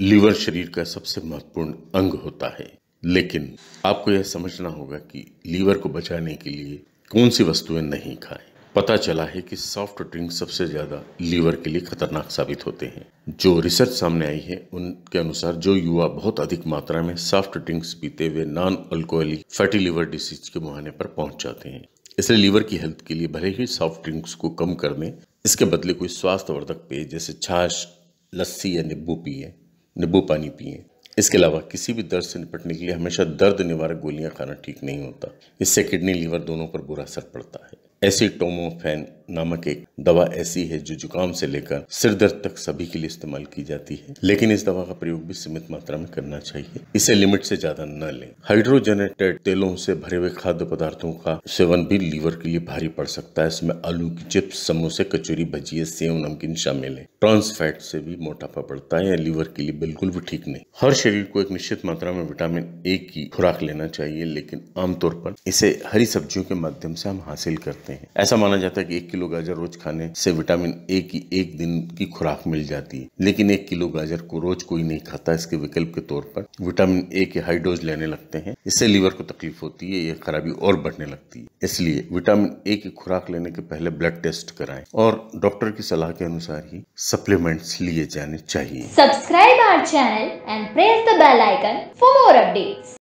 liver शरीर का सबसे महत्वपूर्ण अंग होता है लेकिन आपको यह समझना होगा कि लीवर को बचाने के लिए कौन सी वस्तुएं नहीं खाएं पता चला है कि सॉफ्ट ड्रिंक सबसे ज़्यादा लीवर के लिए खतरनाक साबित होते हैं जो रिसर्च सामने आई है उनके अनुसार जो युवा बहुत अधिक मात्रा में सॉफ्ट ड्रिंक्स पीते हुए non alcoholic fatty liver disease के मुहाने पर पहुंच जाते हैं इसलिए लीवर की हेल्थ के लिए भले ही सॉफ्ट ड्रिंक्स को कम कर दें इसके बदले कोई स्वास्थ्यवर्धक पेय जैसे छाछ लस्सी या नींबू पिए नींबू पानी पिए इसके अलावा किसी भी दर्द से निपटने के लिए हमेशा दर्द निवारक गोलियां खाना ठीक नहीं होता इससे किडनी लीवर दोनों पर बुरा असर पड़ता है टोमोफेन नामक एक दवा ऐसी है जो जुकाम से लेकर सिर दर्द तक सभी के लिए इस्तेमाल की जाती है लेकिन इस दवा का प्रयोग भी सीमित मात्रा में करना चाहिए इसे लिमिट से ज्यादा न लें हाइड्रोजेनेटेड तेलों से भरे हुए खाद्य पदार्थों का सेवन भी लीवर के लिए भारी पड़ सकता है इसमें आलू की चिप्स समोसे कचोरी भजिए सेव नमकीन शामिल है ट्रांस फैट से भी मोटापा पड़ता है या लीवर के लिए बिल्कुल भी ठीक नहीं हर शरीर को एक निश्चित मात्रा में विटामिन ए की खुराक लेना चाहिए लेकिन आमतौर पर इसे हरी सब्जियों के माध्यम से हम हासिल करते हैं ऐसा माना जाता है कि एक किलो गाजर रोज खाने से विटामिन ए की एक दिन की खुराक मिल जाती है लेकिन एक किलो गाजर को रोज कोई नहीं खाता इसके विकल्प के तौर पर विटामिन ए के हाई डोज लेने लगते हैं इससे लीवर को तकलीफ होती है ये खराबी और बढ़ने लगती है इसलिए विटामिन ए की खुराक लेने के पहले ब्लड टेस्ट कराए और डॉक्टर की सलाह के अनुसार ही सप्लीमेंट लिए जाने चाहिए subscribe our channel and press the bell icon for more update